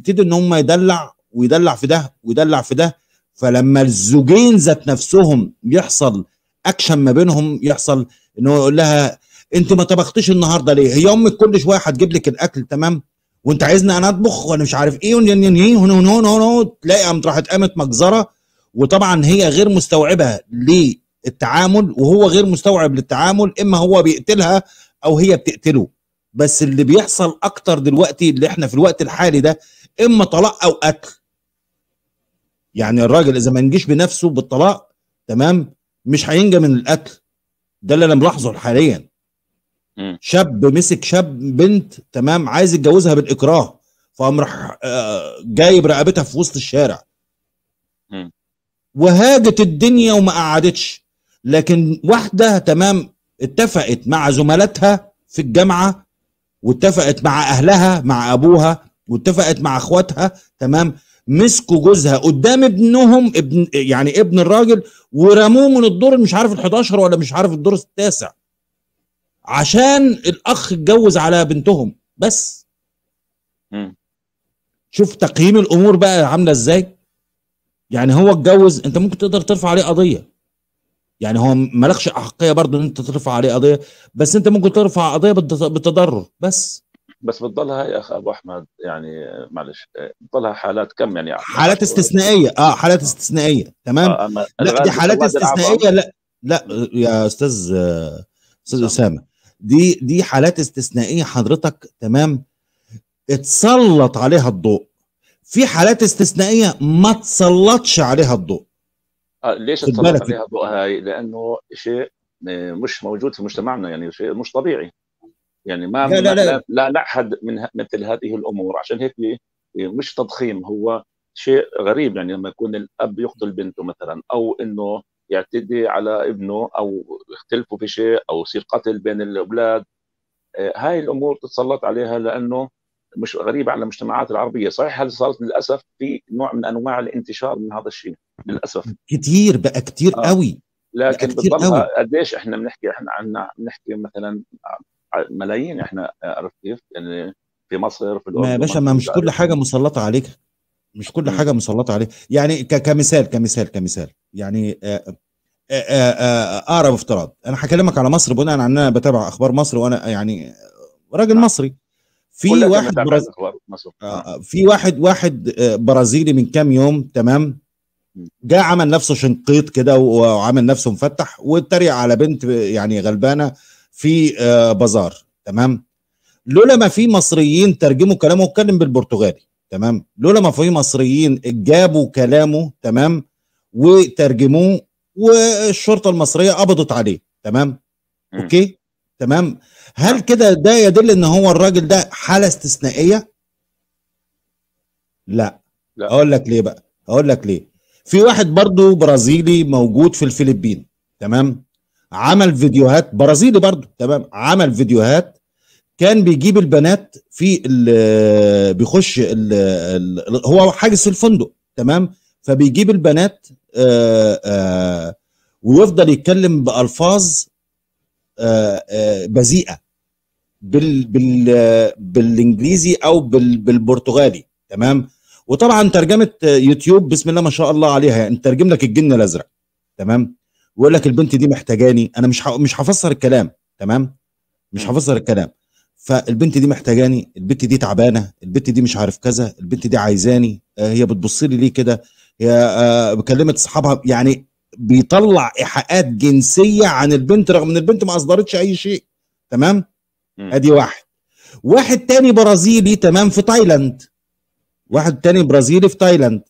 يبتدي ان هم يدلع ويدلع في ده ويدلع في ده فلما الزوجين ذات نفسهم يحصل اكشن ما بينهم يحصل ان هو يقول لها انت ما طبختيش النهارده ليه؟ هي امك كل شويه هتجيب لك الاكل تمام؟ وانت عايزني انا اطبخ وانا مش عارف ايه ونين ونين ونين ونين ونين ونين تلاقي قامت راحت قامت مجزره وطبعا هي غير مستوعبه للتعامل وهو غير مستوعب للتعامل اما هو بيقتلها او هي بتقتله بس اللي بيحصل اكتر دلوقتي اللي احنا في الوقت الحالي ده اما طلاق او قتل يعني الراجل اذا ما نجيش بنفسه بالطلاق تمام مش هينجى من القتل ده اللي انا ملاحظه حاليا شاب مسك شاب بنت تمام عايز يتجوزها بالاكراه فقام راح آه، جايب رقبتها في وسط الشارع وهاجت الدنيا وما قعدتش لكن واحده تمام اتفقت مع زملاتها في الجامعه واتفقت مع اهلها مع ابوها واتفقت مع اخواتها تمام مسكوا جوزها قدام ابنهم ابن يعني ابن الراجل ورموه من الدور مش عارف ال11 ولا مش عارف الدور التاسع عشان الاخ اتجوز على بنتهم بس شوف تقييم الامور بقى عامله ازاي يعني هو اتجوز انت ممكن تقدر ترفع عليه قضيه يعني هو مالكش احقيه برضه ان انت ترفع عليه قضيه بس انت ممكن ترفع قضيه بالتضرر بس بس بتضلها يا اخ ابو احمد يعني معلش آه، بتضلها حالات كم يعني, حالات استثنائيه اه حالات آه. استثنائيه تمام آه لا دي حالات استثنائيه لا لا يا استاذ استاذ اسامه دي دي حالات استثنائيه حضرتك تمام اتسلط عليها الضوء في حالات استثنائيه ما تسلطش عليها الضوء آه ليش تسلط عليها الضوء هاي لانه شيء آه، مش موجود في مجتمعنا يعني شيء مش طبيعي يعني ما لا لا, لا. لا نعهد من مثل هذه الامور عشان هيك مش تضخيم هو شيء غريب يعني لما يكون الاب يقتل بنته مثلا او انه يعتدي على ابنه او يختلفوا في شيء او يصير قتل بين الاولاد آه، هاي الامور تتسلط عليها لانه مش غريبه على المجتمعات العربيه صحيح هل صارت للاسف في نوع من انواع الانتشار من هذا الشيء للاسف كثير بقى كثير آه. قوي لكن بالضبط قديش احنا بنحكي احنا عنا بنحكي مثلا ملايين احنا عرفت كيف؟ يعني في مصر في الاردن ما باشا ما مش كل حاجه مسلطه عليك مش كل حاجه مسلطه عليك يعني كمثال كمثال كمثال يعني آه، آه، آه، اقرب افتراض انا هكلمك على مصر بناء على ان انا بتابع اخبار مصر وانا يعني راجل نعم. مصري في واحد براز... نعم. آه. في واحد واحد برازيلي من كام يوم تمام جاء عمل نفسه شنقيط كده وعمل نفسه مفتح واتريق على بنت يعني غلبانه في آه، بازار تمام لولا ما في مصريين ترجموا كلامه اتكلم بالبرتغالي تمام لولا ما في مصريين جابوا كلامه تمام وترجموه والشرطه المصريه قبضت عليه تمام اوكي تمام هل كده ده يدل ان هو الراجل ده حاله استثنائيه لا, لا. اقول لك ليه بقى اقول لك ليه في واحد برضو برازيلي موجود في الفلبين تمام عمل فيديوهات برازيلي برضه تمام عمل فيديوهات كان بيجيب البنات في الـ بيخش الـ هو حاجز الفندق تمام فبيجيب البنات آآ آه، آآ آه، ويفضل يتكلم بالفاظ آآ آه، بذيئه بال بال بالانجليزي او بال بالبرتغالي تمام وطبعا ترجمه يوتيوب بسم الله ما شاء الله عليها يعني ترجم لك الجن الازرق تمام ويقول لك البنت دي محتاجاني انا مش مش هفسر الكلام تمام مش هفسر الكلام فالبنت دي محتاجاني البنت دي تعبانه البنت دي مش عارف كذا البنت دي عايزاني آه، هي بتبص لي ليه كده هي آه كلمت اصحابها يعني بيطلع ايحاءات جنسيه عن البنت رغم ان البنت ما اصدرتش اي شيء تمام ادي واحد واحد تاني برازيلي تمام في تايلاند واحد تاني برازيلي في تايلاند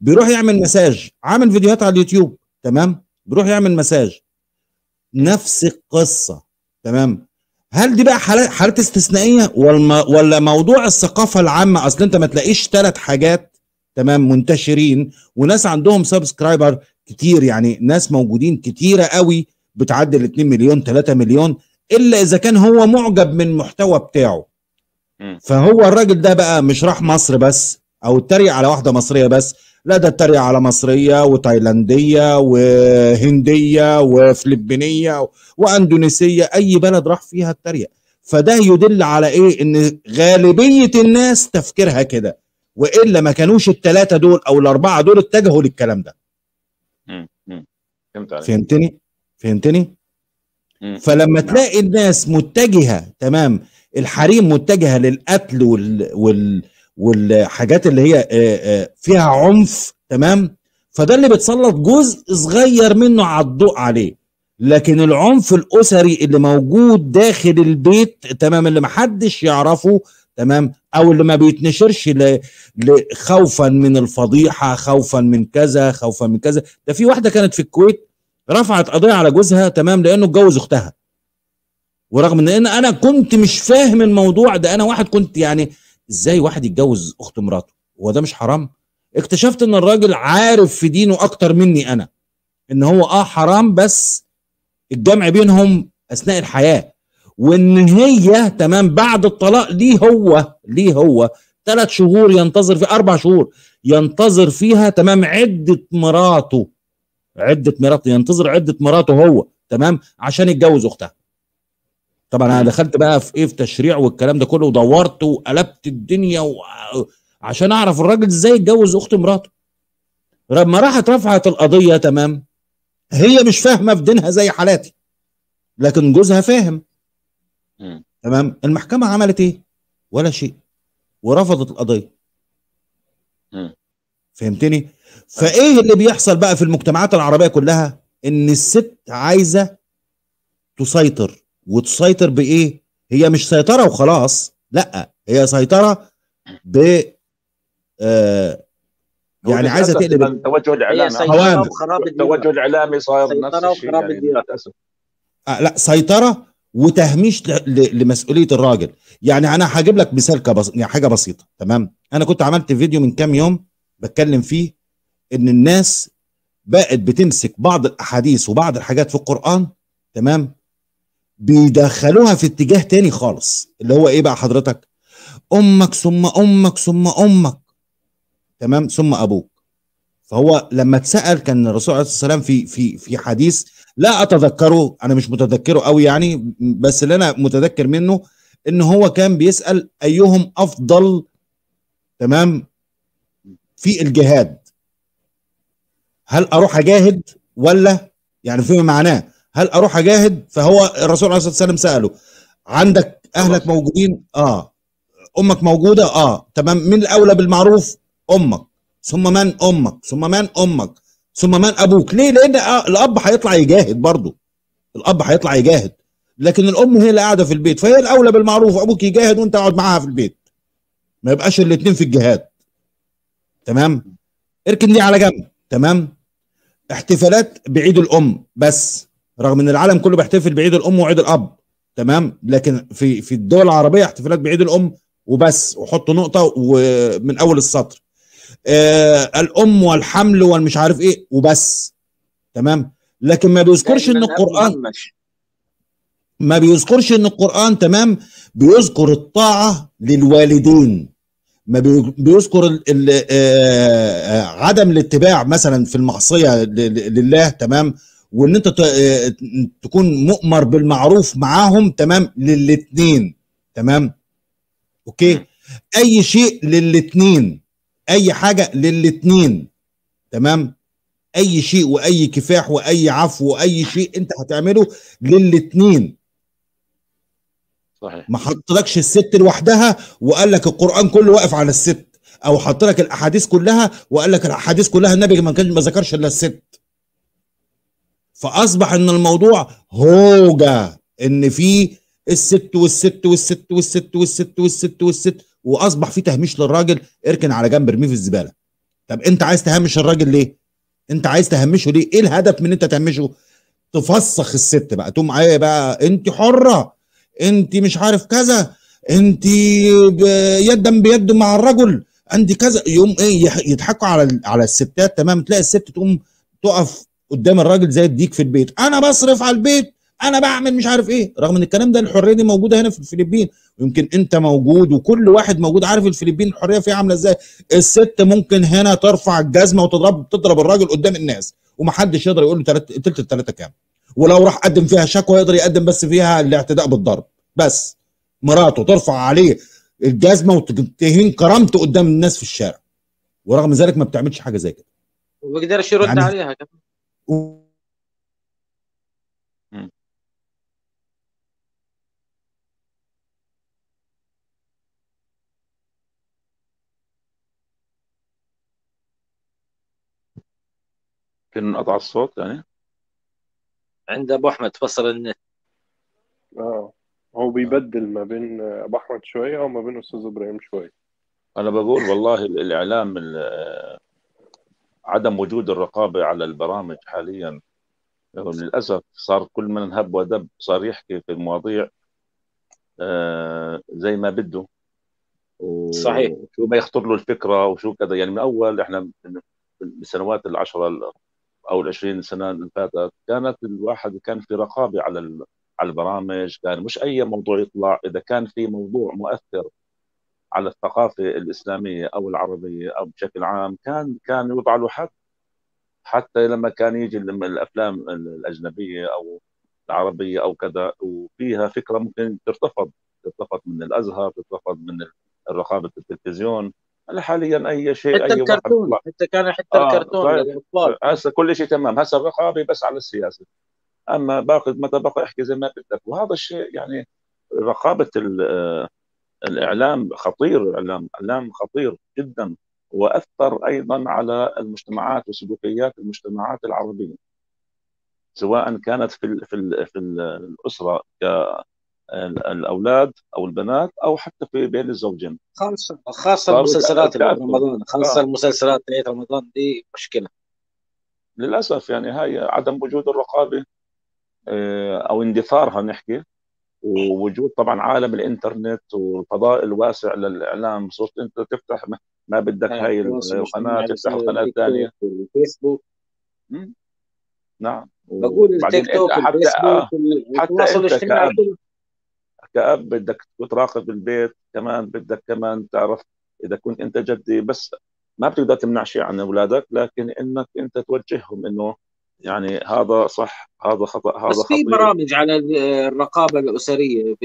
بيروح يعمل مساج عامل فيديوهات على اليوتيوب تمام بيروح يعمل مساج نفس القصه تمام هل دي بقى حالات حالات استثنائيه ولا موضوع الثقافه العامه اصل انت ما تلاقيش ثلاث حاجات تمام منتشرين وناس عندهم سبسكرايبر كتير يعني ناس موجودين كتيره قوي بتعدي ال 2 مليون 3 مليون الا اذا كان هو معجب من المحتوى بتاعه فهو الراجل ده بقى مش راح مصر بس او اتريق على واحده مصريه بس لا ده اتريق على مصريه وتايلانديه وهنديه وفلبينيه واندونيسيه اي بلد راح فيها اتريق فده يدل على ايه ان غالبيه الناس تفكيرها كده والا ما كانوش الثلاثه دول او الاربعه دول اتجهوا للكلام ده فهمت فهمتني فهمتني فلما نعم. تلاقي الناس متجهه تمام الحريم متجهه للقتل وال... وال... والحاجات اللي هي آه، آه، فيها عنف تمام فده اللي بتسلط جزء صغير منه على الضوء عليه لكن العنف الاسري اللي موجود داخل البيت تمام اللي محدش يعرفه تمام او اللي ما بيتنشرش خوفا من الفضيحه خوفا من كذا خوفا من كذا ده في واحده كانت في الكويت رفعت قضيه على جوزها تمام لانه اتجوز اختها ورغم ان انا كنت مش فاهم الموضوع ده انا واحد كنت يعني ازاي واحد يتجوز اخت مراته هو ده مش حرام اكتشفت ان الراجل عارف في دينه اكتر مني انا ان هو اه حرام بس الجمع بينهم اثناء الحياه وان هي تمام بعد الطلاق ليه هو ليه هو ثلاث شهور ينتظر في اربع شهور ينتظر فيها تمام عده مراته عده مراته ينتظر عده مراته هو تمام عشان يتجوز اختها طبعا انا دخلت بقى في ايه في تشريع والكلام ده كله ودورت وقلبت الدنيا و... عشان اعرف الراجل ازاي اتجوز اخت مراته لما راحت رفعت القضيه تمام هي مش فاهمه في دينها زي حالاتي لكن جوزها فاهم تمام المحكمه عملت ايه ولا شيء ورفضت القضيه فهمتني فايه اللي بيحصل بقى في المجتمعات العربيه كلها ان الست عايزه تسيطر وتسيطر بايه هي مش سيطره وخلاص لا هي سيطره ب آه يعني عايزه تقلب التوجه الاعلامي اوامر التوجه الاعلامي صاير نفس الشيء يعني آه، لا سيطره وتهميش لمسؤوليه الراجل يعني انا هجيب لك مثال كبس... يعني حاجه بسيطه تمام انا كنت عملت فيديو من كام يوم بتكلم فيه ان الناس بقت بتمسك بعض الاحاديث وبعض الحاجات في القران تمام بيدخلوها في اتجاه تاني خالص اللي هو ايه بقى حضرتك امك ثم امك ثم امك تمام ثم ابوك فهو لما اتسال كان الرسول عليه الصلاه والسلام في في في حديث لا اتذكره انا مش متذكره قوي يعني بس اللي انا متذكر منه ان هو كان بيسال ايهم افضل تمام في الجهاد هل اروح اجاهد ولا يعني فيما معناه هل اروح اجاهد فهو الرسول عليه الصلاه والسلام ساله عندك اهلك موجودين اه امك موجوده اه تمام من الاولى بالمعروف امك ثم من امك ثم من امك ثم من ابوك ليه لان آه، الاب هيطلع يجاهد برضه الاب هيطلع يجاهد لكن الام هي اللي قاعده في البيت فهي الاولى بالمعروف ابوك يجاهد وانت اقعد معاها في البيت ما يبقاش الاثنين في الجهاد تمام اركن دي على جنب تمام احتفالات بعيد الام بس رغم ان العالم كله بيحتفل بعيد الام وعيد الاب تمام لكن في في الدول العربيه احتفالات بعيد الام وبس وحطوا نقطه ومن اول السطر آه الام والحمل والمش عارف ايه وبس تمام لكن ما بيذكرش ان القران ما بيذكرش ان القران تمام بيذكر الطاعه للوالدين ما بيذكر آه، عدم الاتباع مثلا في المعصيه لله تمام وان انت آه، تكون مؤمر بالمعروف معاهم تمام للاتنين تمام اوكي اي شيء للاتنين اي حاجه للاتنين تمام اي شيء واي كفاح واي عفو واي شيء انت هتعمله للاتنين صحيح ما حطلكش الست لوحدها وقال لك القران كله واقف على الست او حط لك الاحاديث كلها وقال لك الاحاديث كلها النبي ما كانش ما ذكرش الا الست فاصبح ان الموضوع هوجه ان في الست والست والست والست والست والست والست واصبح في تهميش للراجل اركن على جنب ارميه في الزباله طب انت عايز تهمش الراجل ليه انت عايز تهمشه ليه ايه الهدف من انت تهمشه تفسخ الست بقى تقوم معايا بقى انت حره انت مش عارف كذا انت يدا بيد مع الرجل انت كذا يوم ايه يضحكوا على على الستات تمام تلاقي الست تقوم تقف قدام الراجل زي الديك في البيت انا بصرف على البيت انا بعمل مش عارف ايه رغم ان الكلام ده الحريه دي موجوده هنا في الفلبين ويمكن انت موجود وكل واحد موجود عارف الفلبين الحريه فيها عامله ازاي الست ممكن هنا ترفع الجزمه وتضرب تضرب الراجل قدام الناس ومحدش يقدر يقول له تلت التلاته كام ولو راح قدم فيها شكوى يقدر يقدم بس فيها الاعتداء بالضرب بس مراته ترفع عليه الجزمه وتهين كرامته قدام الناس في الشارع ورغم ذلك ما بتعملش حاجه زي كده وبيقدرش يرد يعني عليها كمان و... نقطع يمكن الصوت يعني عند ابو احمد فصل النت اه هو بيبدل ما بين ابو احمد شويه وما بين استاذ ابراهيم شويه انا بقول والله الاعلام عدم وجود الرقابه على البرامج حاليا للاسف صار كل من هب ودب صار يحكي في المواضيع آه، زي ما بده صحيح شو ما يخطر له الفكره وشو كذا يعني من اول احنا بالسنوات العشره او ال 20 سنه اللي فاتت كانت الواحد كان في رقابه على على البرامج كان مش اي موضوع يطلع اذا كان في موضوع مؤثر على الثقافه الاسلاميه او العربيه او بشكل عام كان كان يوضع له حد حتى لما كان يجي الافلام الاجنبيه او العربيه او كذا وفيها فكره ممكن ترتفض ترتفض من الازهر ترتفض من رقابه التلفزيون حاليا اي شيء حتى اي الكرتون واحد حتى كان حتى آه الكرتون هسه كل شيء تمام هسه الرقابه بس على السياسه اما باقي متى بقى احكي زي ما بدك وهذا الشيء يعني رقابه الاعلام خطير الاعلام الاعلام خطير جدا واثر ايضا على المجتمعات وسلوكيات المجتمعات العربيه سواء كانت في الـ في الـ في الاسره الاولاد او البنات او حتى في بين الزوجين خاصه خاصه المسلسلات رمضان خاصه آه. المسلسلات نهايه رمضان دي مشكله للاسف يعني هاي عدم وجود الرقابه آه، او اندثارها نحكي ووجود طبعا عالم الانترنت والفضاء الواسع للاعلام صرت انت تفتح ما بدك آه، هاي القناه تفتح القناه الثانيه الفيسبوك نعم بقول التيك توك حتى آه، حتى كأب بدك تراقب البيت كمان بدك كمان تعرف اذا كنت انت جدي بس ما بتقدر تمنع شيء عن اولادك لكن انك انت توجههم انه يعني هذا صح هذا خطا هذا بس في برامج على الرقابه الاسريه